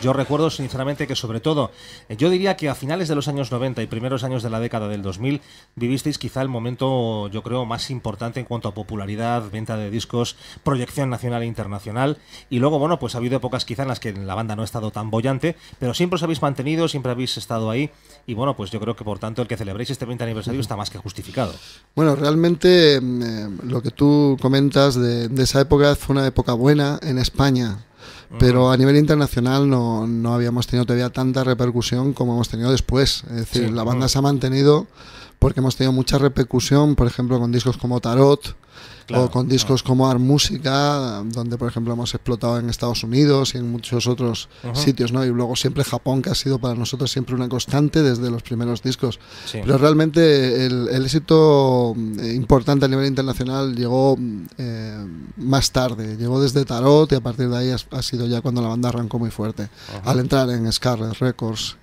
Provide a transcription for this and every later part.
Yo recuerdo sinceramente que sobre todo, eh, yo diría que a finales de los años 90 y primeros años de la década del 2000 vivisteis quizá el momento, yo creo, más importante en cuanto a popularidad, venta de discos, proyección nacional e internacional. Y luego, bueno, pues ha habido épocas quizá en las que la banda no ha estado tan bollante, pero siempre os habéis mantenido, siempre habéis estado ahí. Y bueno, pues yo creo que por tanto el que celebréis este 20 aniversario está más que justificado. Bueno, realmente mm, eh, lo que tú comentas de, de esa época fue una época buena en España pero a nivel internacional no, no habíamos tenido todavía tanta repercusión como hemos tenido después. Es decir, la banda se ha mantenido porque hemos tenido mucha repercusión, por ejemplo, con discos como Tarot o con discos como Art Música, donde, por ejemplo, hemos explotado en Estados Unidos y en muchos otros sitios, ¿no? Y luego siempre Japón, que ha sido para nosotros siempre una constante desde los primeros discos. Pero realmente el, éxito eh, importante a nivel internacional llegó eh, más tarde, llegó desde Tarot y a partir de ahí ha, sido ya cuando la banda arrancó muy fuerte, al entrar en Scarlet Records.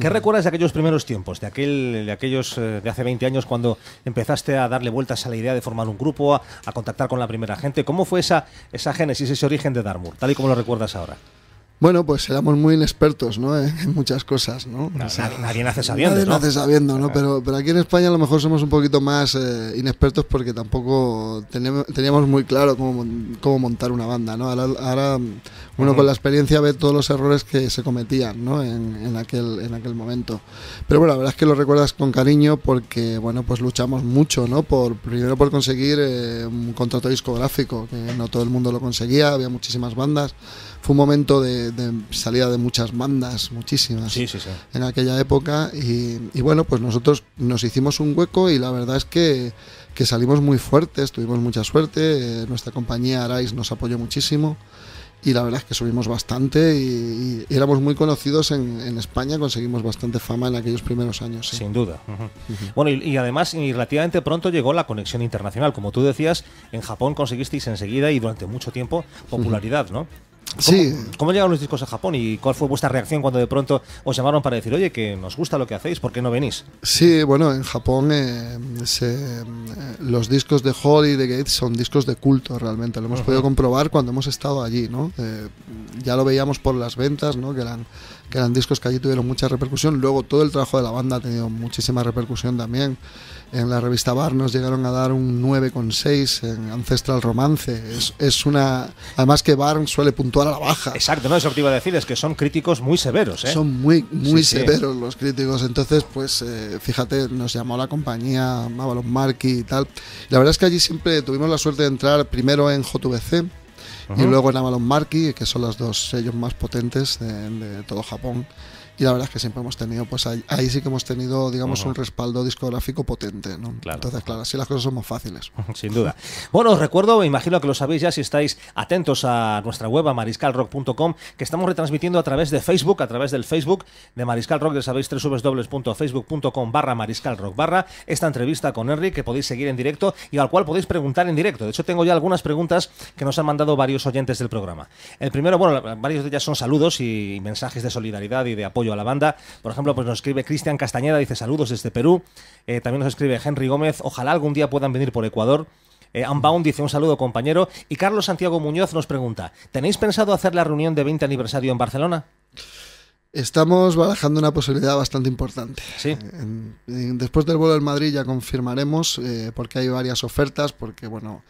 ¿Qué recuerdas de aquellos primeros tiempos, de, aquel, de aquellos eh, de hace 20 años, cuando empezaste a darle vueltas a la idea de formar un grupo, a, contactar con la primera gente. ¿Cómo fue esa, esa génesis, ese origen de Darmur? tal y como lo recuerdas ahora? Bueno, pues éramos muy inexpertos ¿no? en muchas cosas. ¿no? Nadie, o nace sabiendo. Nadie ¿no? nace sabiendo, ¿no? Pero, pero aquí en España a lo mejor somos un poquito más eh, inexpertos porque tampoco teníamos muy claro cómo, montar una banda. ¿no? Ahora, mm, uno con la experiencia ve todos los errores que se cometían ¿no? en, aquel, en aquel momento. Pero bueno, la verdad es que lo recuerdas con cariño porque bueno, pues luchamos mucho. ¿no? Por, primero por conseguir eh, un contrato discográfico, que no todo el mundo lo conseguía, había muchísimas bandas. Fue un momento de salida de muchas bandas, muchísimas, en aquella época. Y, bueno, pues nosotros nos hicimos un hueco y la verdad es que, salimos muy fuertes, tuvimos mucha suerte. Eh, nuestra compañía Arais nos apoyó muchísimo y la verdad es que subimos bastante y, éramos muy conocidos en, España, conseguimos bastante fama en aquellos primeros años. Sin duda. Bueno, y, además, y relativamente pronto llegó la conexión internacional. Como tú decías, en Japón conseguisteis enseguida y durante mucho tiempo popularidad, ¿no? sí. ¿Cómo llegaron los discos a Japón y cuál fue vuestra reacción cuando de pronto os llamaron para decir, oye, que nos gusta lo que hacéis, ¿por qué no venís? Sí, bueno, en Japón eh, eh, los discos de Holly y de Gates son discos de culto realmente, lo hemos podido comprobar cuando hemos estado allí, ¿no? Eh, ya lo veíamos por las ventas, ¿no? Que eran, que eran discos que allí tuvieron mucha repercusión, luego todo el trabajo de la banda ha tenido muchísima repercusión también. En la revista Bar nos llegaron a dar un 9,6 en Ancestral Romance. Es, una. Además que Bar suele puntuar a la baja. Exacto, no, que te iba a decir, es que son críticos muy severos. ¿eh? Son muy, muy severos los críticos. Entonces, pues eh, fíjate, nos llamó la compañía Avalon Marquis y tal. La verdad es que allí siempre tuvimos la suerte de entrar primero en JVC. Y luego en Avalon Marquis, que son los dos sellos más potentes de, de todo Japón y la verdad es que siempre hemos tenido, pues ahí, sí que hemos tenido, digamos, un respaldo discográfico potente, ¿no? Entonces, claro, así las cosas son más fáciles. Sin duda. Bueno, os recuerdo, me imagino que lo sabéis ya si estáis atentos a nuestra web, a mariscalrock.com, que estamos retransmitiendo a través de Facebook, a través del Facebook de Mariscal Rock, ya sabéis, www.facebook.com barra mariscalrock barra, esta entrevista con Henry, que podéis seguir en directo y al cual podéis preguntar en directo. De hecho, tengo ya algunas preguntas que nos han mandado varios oyentes del programa. El primero, bueno, varios de ellas son saludos y mensajes de solidaridad y de apoyo a la banda. Por ejemplo, pues nos escribe Cristian Castañeda, dice saludos desde Perú. Eh, también nos escribe Henry Gómez, ojalá algún día puedan venir por Ecuador. Eh, Unbound dice un saludo compañero. Y Carlos Santiago Muñoz nos pregunta, ¿tenéis pensado hacer la reunión de 20 aniversario en Barcelona? Estamos barajando una posibilidad bastante importante. después del vuelo del Madrid ya confirmaremos, eh, porque hay varias ofertas, porque bueno,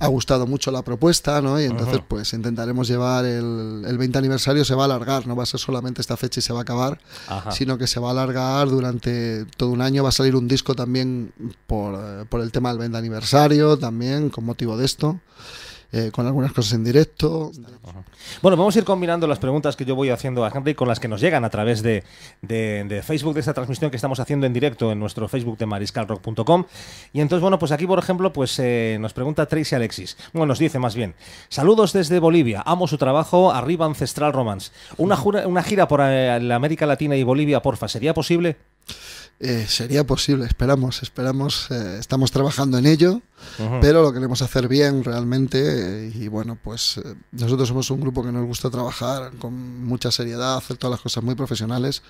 ha gustado mucho la propuesta, ¿no? Y entonces, pues intentaremos llevar el, 20 aniversario, se va a alargar, no va a ser solamente esta fecha y se va a acabar, sino que se va a alargar durante todo un año. Va a salir un disco también por, por el tema del 20 aniversario, también con motivo de esto. Eh, con algunas cosas en directo. Bueno, vamos a ir combinando las preguntas que yo voy haciendo a Henry con las que nos llegan a través de, Facebook, de esta transmisión que estamos haciendo en directo en nuestro Facebook de mariscalrock.com. Y entonces, bueno, pues aquí, por ejemplo, pues eh, nos pregunta Tracy Alexis. Bueno, nos dice más bien, saludos desde Bolivia, amo su trabajo, arriba Ancestral Romance. Una, una gira por eh, América Latina y Bolivia, porfa, ¿sería posible? sería posible, esperamos, esperamos, estamos trabajando en ello pero lo queremos hacer bien realmente. Y bueno, pues eh, nosotros somos un grupo que nos gusta trabajar con mucha seriedad, hacer todas las cosas muy profesionales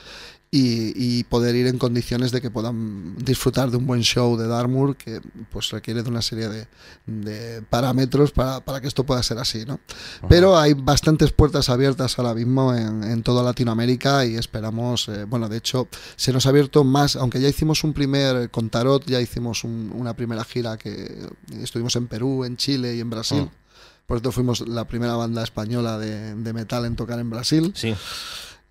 y, poder ir en condiciones de que puedan disfrutar de un buen show de Dartmoor que pues requiere de una serie de, parámetros para, para, que esto pueda ser así, ¿no? Pero hay bastantes puertas abiertas ahora mismo en, en toda Latinoamérica y esperamos, eh, bueno, de hecho se nos ha abierto más, aunque ya hicimos un primer con Tarot, ya hicimos un, una primera gira que estuvimos en Perú, en Chile y en Brasil. Mm. Por eso fuimos la primera banda española de, metal en tocar en Brasil. Sí.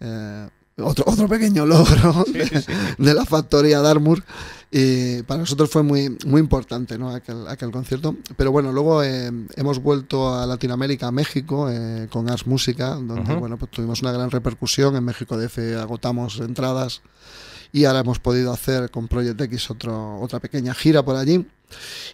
Eh, otro, otro pequeño logro de, la factoría Darmur. Y para nosotros fue muy, muy importante ¿no? aquel, concierto. Pero bueno, luego eh, hemos vuelto a Latinoamérica, a México, eh, con Ars Música, donde bueno, pues tuvimos una gran repercusión. En México DF agotamos entradas y ahora hemos podido hacer con Project X otra pequeña gira por allí.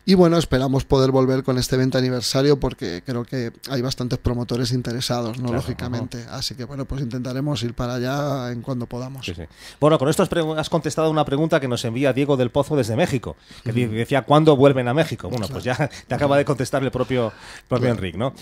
Y bueno, esperamos poder volver con este 20 aniversario porque creo que hay bastantes promotores interesados, ¿no? Lógicamente. Así que bueno, pues intentaremos ir para allá en cuando podamos. Bueno, con esto has contestado una pregunta que nos envía Diego del Pozo desde México, que decía, ¿cuándo vuelven a México? Bueno, pues ya te acaba de contestar el propio, propio ¿no?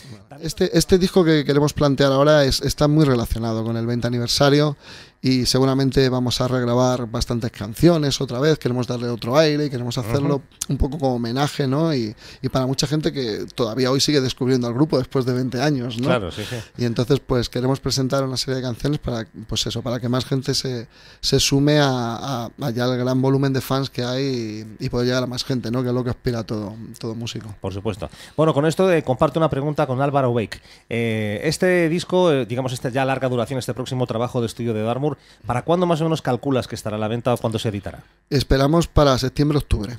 Este, este disco que queremos plantear ahora está muy relacionado con el 20 aniversario y seguramente vamos a regrabar bastantes canciones otra vez, queremos darle otro aire y queremos hacerlo un poco como homenaje, ¿no? Y, para mucha gente que todavía hoy sigue descubriendo al grupo después de 20 años, ¿no? Y entonces pues queremos presentar una serie de canciones para, pues eso, para que más gente se, se sume a, ya el gran volumen de fans que hay y, y, llegar a más gente, ¿no? Que es lo que aspira todo, todo músico. Por supuesto. Bueno, con esto eh, comparto una pregunta con Álvaro Wake. Eh, este disco, eh, digamos, este ya larga duración, este próximo trabajo de estudio de Darmur, ¿Para cuándo más o menos calculas que estará la venta o cuándo se editará? Esperamos para septiembre-octubre.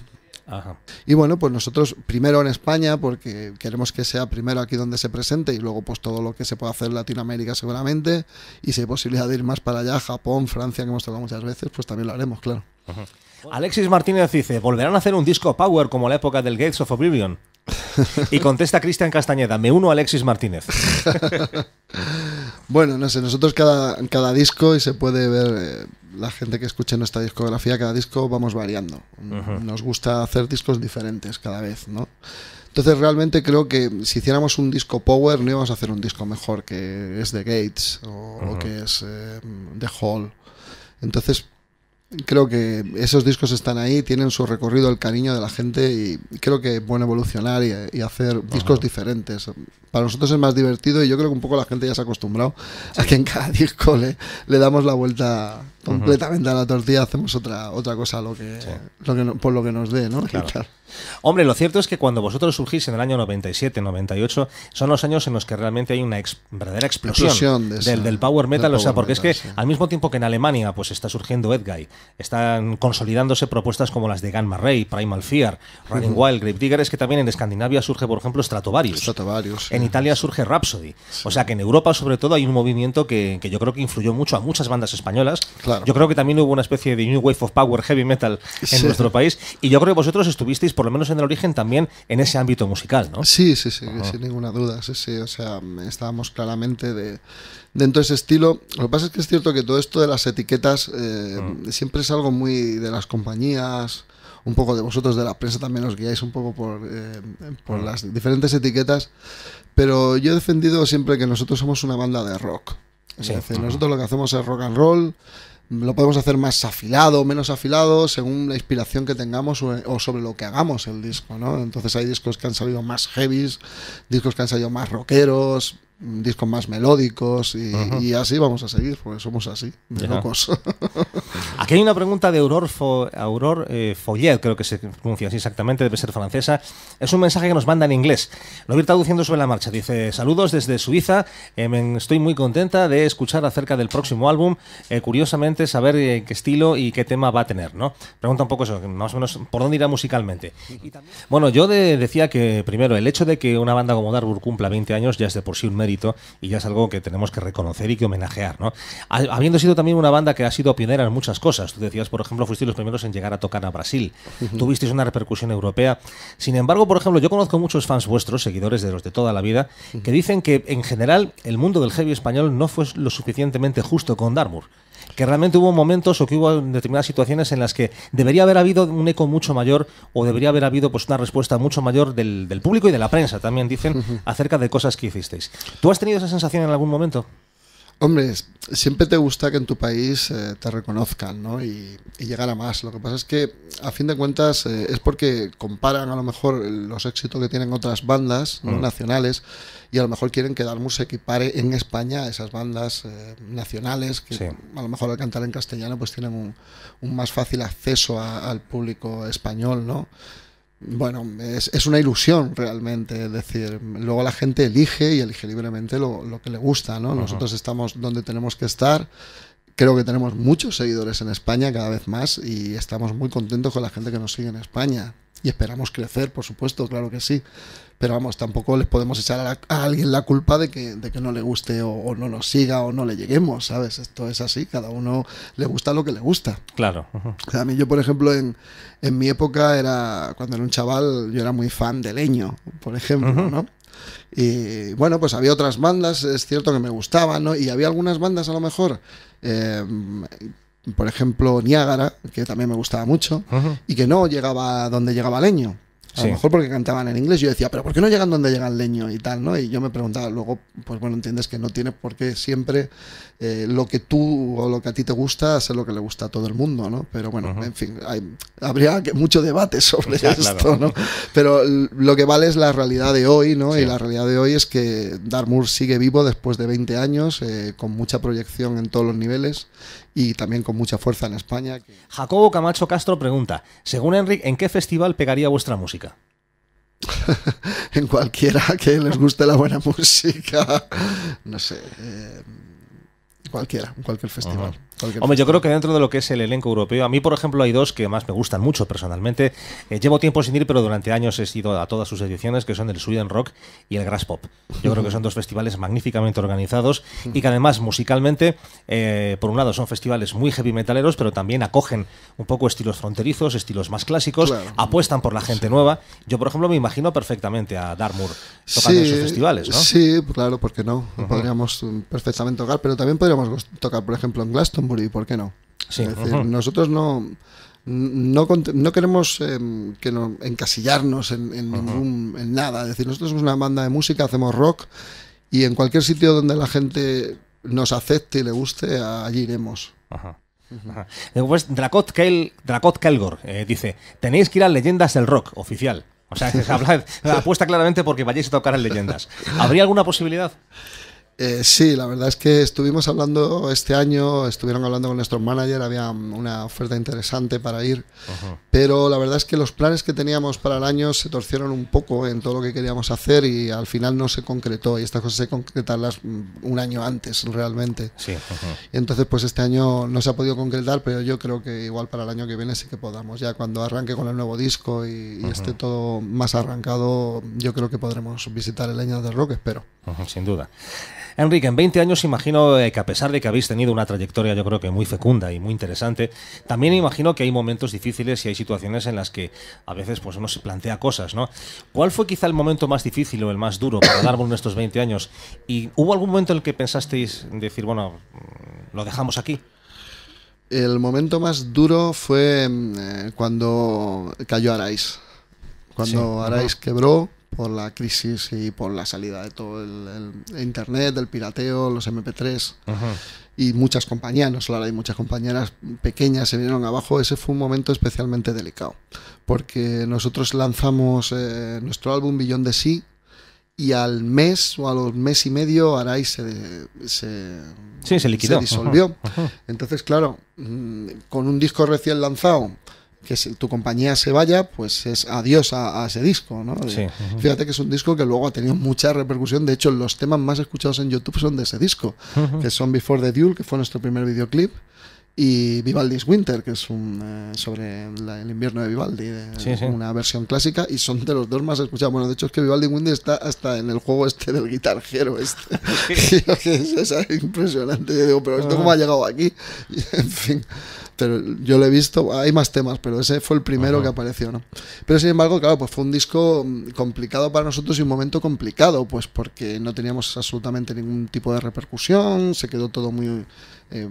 Y bueno, pues nosotros primero en España, porque queremos que sea primero aquí donde se presente y luego pues todo lo que se pueda hacer en Latinoamérica seguramente, y si hay posibilidad de ir más para allá, Japón, Francia, que hemos tocado muchas veces, pues también lo haremos, claro. Alexis Martínez dice, ¿volverán a hacer un disco Power como la época del Gates of Oblivion? Y contesta Cristian Castañeda, me uno a Alexis Martínez. Bueno, no sé, nosotros cada, cada disco, y se puede ver, eh, la gente que escuche nuestra discografía, cada disco vamos variando. Nos gusta hacer discos diferentes cada vez, ¿no? Entonces realmente creo que si hiciéramos un disco Power no íbamos a hacer un disco mejor que es The Gates o, que es eh, The Hall. Entonces creo que esos discos están ahí, tienen su recorrido, el cariño de la gente y creo que pueden evolucionar y, hacer discos diferentes. Para nosotros es más divertido y yo creo que un poco la gente ya se ha acostumbrado a que en cada disco le, le damos la vuelta completamente a la tortilla, hacemos otra, otra cosa lo que, por lo que nos dé, ¿no? Hombre, lo cierto es que cuando vosotros surgís en el año 97, 98, son los años en los que realmente hay una verdadera explosión, del, power metal, o sea, porque es que al mismo tiempo que en Alemania pues está surgiendo Edguy, están consolidándose propuestas como las de Gamma Ray, Primal Fear, Running Wild, Grape Digger, es que también en Escandinavia surge, por ejemplo, Stratovarius. Stratovarius. En Italia surge Rhapsody. O sea, que en Europa, sobre todo, hay un movimiento que, que, yo creo que influyó mucho a muchas bandas españolas. Claro yo creo que también hubo una especie de New Wave of Power Heavy Metal en nuestro país y yo creo que vosotros estuvisteis, por lo menos en el origen, también en ese ámbito musical, ¿no? Sí, sí, sí, sin ninguna duda, sí, sí, o sea, estábamos claramente de, dentro de ese estilo. Lo que pasa es que es cierto que todo esto de las etiquetas eh, mm. siempre es algo muy de las compañías, un poco de vosotros de la prensa también os guiáis un poco por, eh, por mm. las diferentes etiquetas, pero yo he defendido siempre que nosotros somos una banda de rock. nosotros lo que hacemos es rock and roll lo podemos hacer más afilado, o menos afilado, según la inspiración que tengamos o sobre lo que hagamos el disco, ¿no? Entonces hay discos que han salido más heavies, discos que han salido más rockeros, discos más melódicos y, así vamos a seguir, porque somos así, de locos. Aquí hay una pregunta de Auror Fo, eh, Follet, creo que se pronuncia así exactamente, debe ser francesa. Es un mensaje que nos manda en inglés. Lo voy a ir traduciendo sobre la marcha. Dice, saludos desde Suiza, eh, estoy muy contenta de escuchar acerca del próximo álbum, eh, curiosamente saber qué estilo y qué tema va a tener, ¿no? Pregunta un poco eso, más o menos por dónde irá musicalmente. Bueno, yo decía que primero, el hecho de que una banda como darbur cumpla 20 años ya es de por sí un mérito y ya es algo que tenemos que reconocer y que homenajear, ¿no? Habiendo sido también una banda que ha sido pionera en muchas cosas. Tú decías, por ejemplo, fuisteis los primeros en llegar a tocar a Brasil. Tuvisteis una repercusión europea. Sin embargo, por ejemplo, yo conozco muchos fans vuestros, seguidores de los de toda la vida, que dicen que en general el mundo del heavy español no fue lo suficientemente justo con Darmour que realmente hubo momentos o que hubo determinadas situaciones en las que debería haber habido un eco mucho mayor o debería haber habido pues una respuesta mucho mayor del, público y de la prensa, también dicen, acerca de cosas que hicisteis. ¿Tú has tenido esa sensación en algún momento? Hombre, siempre te gusta que en tu país eh, te reconozcan ¿no? y, y, llegar a más. Lo que pasa es que, a fin de cuentas, eh, es porque comparan a lo mejor los éxitos que tienen otras bandas mm. nacionales y a lo mejor quieren que Darmus se equipare en España a esas bandas eh, nacionales que a lo mejor al cantar en castellano pues tienen un, más fácil acceso al público español, ¿no? Bueno, es, una ilusión realmente, es decir, luego la gente elige y elige libremente lo, que le gusta, ¿no? Nosotros estamos donde tenemos que estar creo que tenemos muchos seguidores en España cada vez más y estamos muy contentos con la gente que nos sigue en España. Y esperamos crecer, por supuesto, claro que sí. Pero vamos, tampoco les podemos echar a, alguien la culpa de que, no le guste o, no nos siga o no le lleguemos, ¿sabes? Esto es así, cada uno le gusta lo que le gusta. Claro. a mí yo, por ejemplo, en, mi época era, cuando era un chaval, yo era muy fan de Leño, por ejemplo, ¿no? Y bueno, pues había otras bandas, es cierto que me gustaban, ¿no? Y había algunas bandas a lo mejor, eh, por ejemplo, Niágara, que también me gustaba mucho, y que no llegaba donde llegaba Leño. A lo mejor porque cantaban en inglés, yo decía, pero ¿por qué no llegan donde llega el leño y tal? ¿no? Y yo me preguntaba luego, pues bueno, entiendes que no tiene por qué siempre eh, lo que tú o lo que a ti te gusta ser lo que le gusta a todo el mundo, ¿no? Pero bueno, en fin, habría habría mucho debate sobre esto, ¿no? Pero lo que vale es la realidad de hoy, ¿no? Y la realidad de hoy es que Darmur sigue vivo después de 20 años, eh, con mucha proyección en todos los niveles y también con mucha fuerza en España. Jacobo Camacho Castro pregunta, según Enric, ¿en qué festival pegaría vuestra música? en cualquiera que les guste la buena música, no sé, eh, cualquiera, en cualquier festival. Hombre, yo creo que dentro de lo que es el elenco europeo, a mí, por ejemplo, hay dos que más me gustan mucho personalmente. Eh, llevo tiempo sin ir, pero durante años he ido a todas sus ediciones, que son el Sweden Rock y el Grass Pop. Yo creo que son dos festivales magníficamente organizados y que además musicalmente, eh, por un lado, son festivales muy heavy metaleros, pero también acogen un poco estilos fronterizos, estilos más clásicos, apuestan por la gente nueva. Yo, por ejemplo, me imagino perfectamente a Darmur tocando en esos festivales, ¿no? Sí, claro, porque no? Podríamos mm, perfectamente tocar, pero también podríamos tocar, por ejemplo, en Glastonbury y ¿por qué no? nosotros no, no, queremos eh, que encasillarnos en, nada. decir, nosotros somos una banda de música, hacemos rock y en cualquier sitio donde la gente nos acepte y le guste, allí iremos. Ajá. Dracot, Kelgor eh, dice: Tenéis que ir a Leyendas del Rock, oficial. O sea, se apuesta claramente porque vayáis a tocar en Leyendas. ¿Habría alguna posibilidad? Eh, sí, la verdad es que estuvimos hablando este año, estuvieron hablando con nuestros managers había una oferta interesante para ir, pero la verdad es que los planes que teníamos para el año se torcieron un poco en todo lo que queríamos hacer y al final no se concretó y estas cosas se concretarlas mm, un año antes realmente. Sí. Entonces pues este año no se ha podido concretar, pero yo creo que igual para el año que viene sí que podamos, ya cuando arranque con el nuevo disco y, esté todo más arrancado, yo creo que podremos visitar el año de rock, espero. sin duda. Enrique, en 20 años imagino eh, que a pesar de que habéis tenido una trayectoria yo creo que muy fecunda y muy interesante, también imagino que hay momentos difíciles y hay situaciones en las que a veces pues uno se plantea cosas, ¿no? ¿Cuál fue quizá el momento más difícil o el más duro para árbol en estos 20 años? ¿Y hubo algún momento en el que pensasteis decir, bueno, mm, lo dejamos aquí? El momento más duro fue mm, eh, cuando cayó Arais. Cuando sí, quebró, por la crisis y por la salida de todo el, internet, del pirateo, los MP3 y muchas compañías, no solo hay muchas compañeras pequeñas se vinieron abajo. Ese fue un momento especialmente delicado porque nosotros lanzamos eh, nuestro álbum Billón de Sí y al mes o a los mes y medio Arai se, se, liquidó. disolvió. Entonces, claro, mm, con un disco recién lanzado que tu compañía se vaya, pues es adiós a, ese disco, ¿no? Fíjate que es un disco que luego ha tenido mucha repercusión. De hecho, los temas más escuchados en YouTube son de ese disco, que son Before the Duel, que fue nuestro primer videoclip y Vivaldi's Winter, que es un, eh, sobre el invierno de Vivaldi, eh, una versión clásica, y son de los dos más escuchados. Bueno, de hecho es que Vivaldi Winter está hasta en el juego este del guitarrero Este. es, impresionante. Yo digo, pero esto cómo ha ah. llegado aquí. en fin, pero yo lo he visto, hay más temas, pero ese fue el primero que apareció. ¿no? Pero sin embargo, claro, pues fue un disco mm, complicado para nosotros y un momento complicado, pues porque no teníamos absolutamente ningún tipo de repercusión, se quedó todo muy... Eh,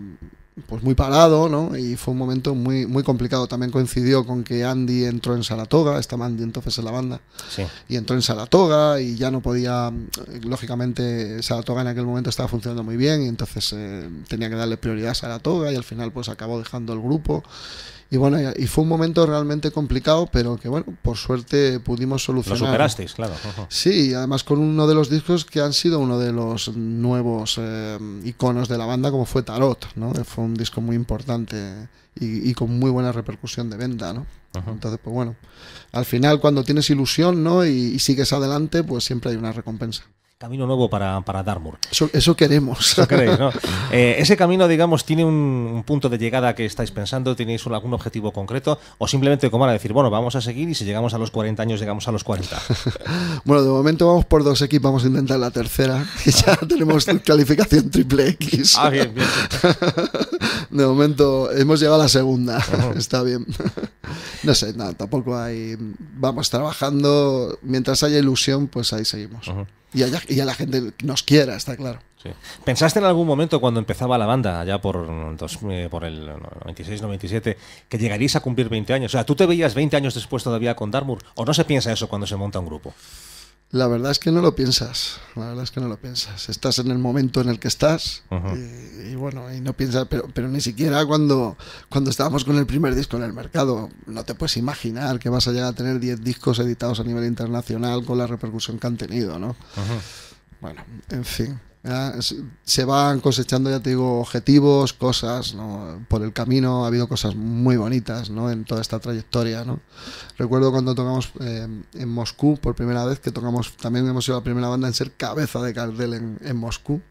pues muy parado, ¿no? Y fue un momento muy, muy complicado. También coincidió con que Andy entró en Saratoga, estaba Andy entonces en la banda, y entró en Saratoga y ya no podía, lógicamente Saratoga en aquel momento estaba funcionando muy bien y entonces eh, tenía que darle prioridad a Saratoga y al final pues acabó dejando el grupo y bueno, y fue un momento realmente complicado, pero que bueno, por suerte pudimos solucionar. Lo superasteis, claro. Sí, además con uno de los discos que han sido uno de los nuevos eh, iconos de la banda, como fue Tarot, ¿no? Fue un disco muy importante y, con muy buena repercusión de venta, ¿no? Entonces, pues bueno, al final cuando tienes ilusión, ¿no? y sigues adelante, pues siempre hay una recompensa camino nuevo para, para Dartmoor. Eso, queremos. Eso ¿no? Eh, ese camino, digamos, tiene un, punto de llegada que estáis pensando, tenéis algún objetivo concreto, o simplemente como a decir, bueno, vamos a seguir y si llegamos a los 40 años, llegamos a los 40. bueno, de momento vamos por dos equipos vamos a intentar la tercera, y ya ah. tenemos calificación triple X. ah, bien, bien. de momento hemos llegado a la segunda, está bien. no sé, nada, tampoco hay. Vamos trabajando, mientras haya ilusión, pues ahí seguimos y, y a la gente nos quiera, está claro. ¿Pensaste en algún momento cuando empezaba la banda, allá por, eh, por el 96-97, que llegarías a cumplir 20 años? O sea, ¿tú te veías 20 años después todavía con Darmur? ¿O no se piensa eso cuando se monta un grupo? La verdad es que no lo piensas, la verdad es que no lo piensas. Estás en el momento en el que estás y, bueno, y no piensas, pero, pero ni siquiera cuando, cuando estábamos con el primer disco en el mercado, no te puedes imaginar que vas a llegar a tener 10 discos editados a nivel internacional con la repercusión que han tenido, ¿no? Bueno, en fin. Se van cosechando, ya te digo, objetivos, cosas, Por el camino ha habido cosas muy bonitas, ¿no? En toda esta trayectoria, ¿no? Recuerdo cuando tocamos eh, en Moscú por primera vez, que tocamos, también hemos sido la primera banda en ser cabeza de cartel en, Moscú.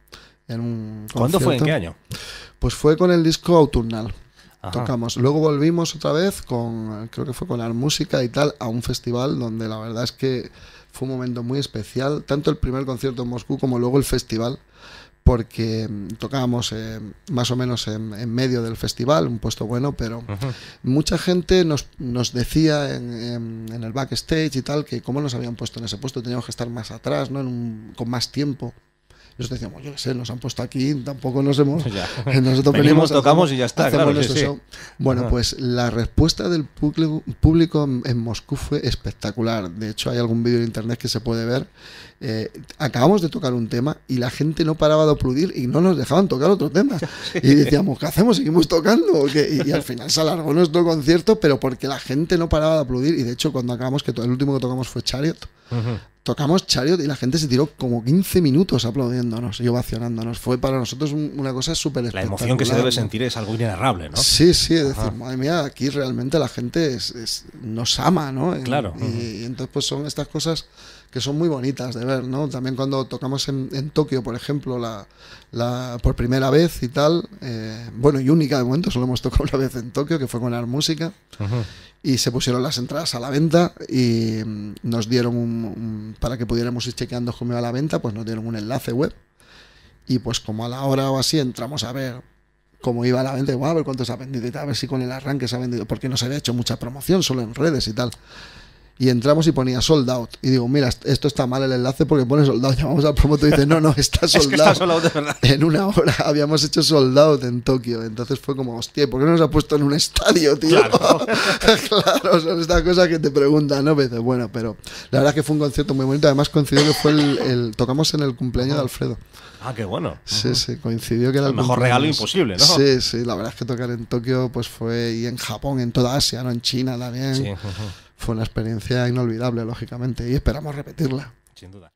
En ¿Cuándo fue? ¿En qué año? Pues fue con el disco Auturnal. Tocamos. Luego volvimos otra vez con, creo que fue con la música y tal, a un festival donde la verdad es que fue un momento muy especial, tanto el primer concierto en Moscú como luego el festival, porque mm, tocábamos eh, más o menos en, medio del festival, un puesto bueno, pero mucha gente nos, decía en, el backstage y tal que cómo nos habían puesto en ese puesto, teníamos que estar más atrás, ¿no? con más tiempo nosotros decíamos, yo qué sé, nos han puesto aquí, tampoco nos hemos... Nosotros venimos, tocamos y ya está, claro. sí. Bueno, pues la respuesta del público en Moscú fue espectacular. De hecho, hay algún vídeo en internet que se puede ver. Eh, acabamos de tocar un tema y la gente no paraba de aplaudir y no nos dejaban tocar otro tema. Y decíamos, ¿qué hacemos? ¿Seguimos tocando? Y, al final se alargó nuestro concierto, pero porque la gente no paraba de aplaudir. Y de hecho, cuando acabamos, que el último que tocamos fue Chariot, tocamos Chariot y la gente se tiró como 15 minutos aplaudiéndonos y ovacionándonos. Fue para nosotros una cosa súper espectacular. La emoción que se debe sentir es algo inenarrable, ¿no? Sí, sí, es decir, madre mía, aquí realmente la gente nos ama, ¿no? Claro. Y, entonces pues son estas cosas que son muy bonitas de ver, ¿no? También cuando tocamos en, Tokio, por ejemplo, la, por primera vez y tal, eh, bueno, y única de momento, solo hemos tocado una vez en Tokio, que fue con Armusica Música, y se pusieron las entradas a la venta y mm, nos dieron un para que pudiéramos ir chequeando cómo iba la venta, pues nos dieron un enlace web. Y pues como a la hora o así entramos a ver cómo iba la venta, bueno, a ver cuánto se ha vendido y tal, a ver si con el arranque se ha vendido, porque no se había hecho mucha promoción, solo en redes y tal y entramos y ponía sold out. Y digo, mira, esto está mal el enlace porque pone sold out. Llamamos al promotor y dice, no, no, está sold, es que está sold out. En una hora habíamos hecho sold out en Tokio. Entonces fue como, hostia, ¿por qué no nos ha puesto en un estadio, tío? Claro, claro son estas cosas que te preguntan, ¿no? bueno, pero la verdad es que fue un concierto muy bonito. Además coincidió que fue el, tocamos en el cumpleaños de Alfredo. Ah, qué bueno. Sí, sí, coincidió que era el, el mejor regalo imposible, ¿no? Sí, sí, la verdad es que tocar en Tokio pues fue y en Japón, en toda Asia, ¿no? En China también. Sí. Fue una experiencia inolvidable, lógicamente, y esperamos repetirla. Sin duda.